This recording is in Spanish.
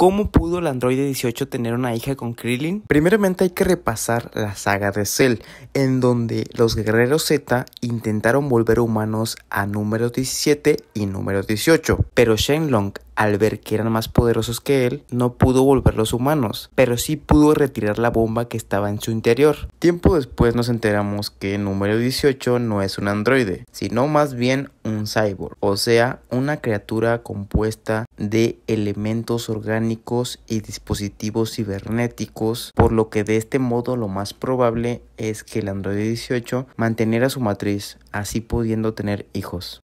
¿Cómo pudo el androide 18 tener una hija con Krillin? Primeramente hay que repasar la saga de Cell, en donde los guerreros Z intentaron volver humanos a números 17 y número 18, pero Shenlong al ver que eran más poderosos que él, no pudo volverlos humanos, pero sí pudo retirar la bomba que estaba en su interior. Tiempo después nos enteramos que el número 18 no es un androide, sino más bien un cyborg, o sea, una criatura compuesta de elementos orgánicos y dispositivos cibernéticos, por lo que de este modo lo más probable es que el androide 18 manteniera su matriz, así pudiendo tener hijos.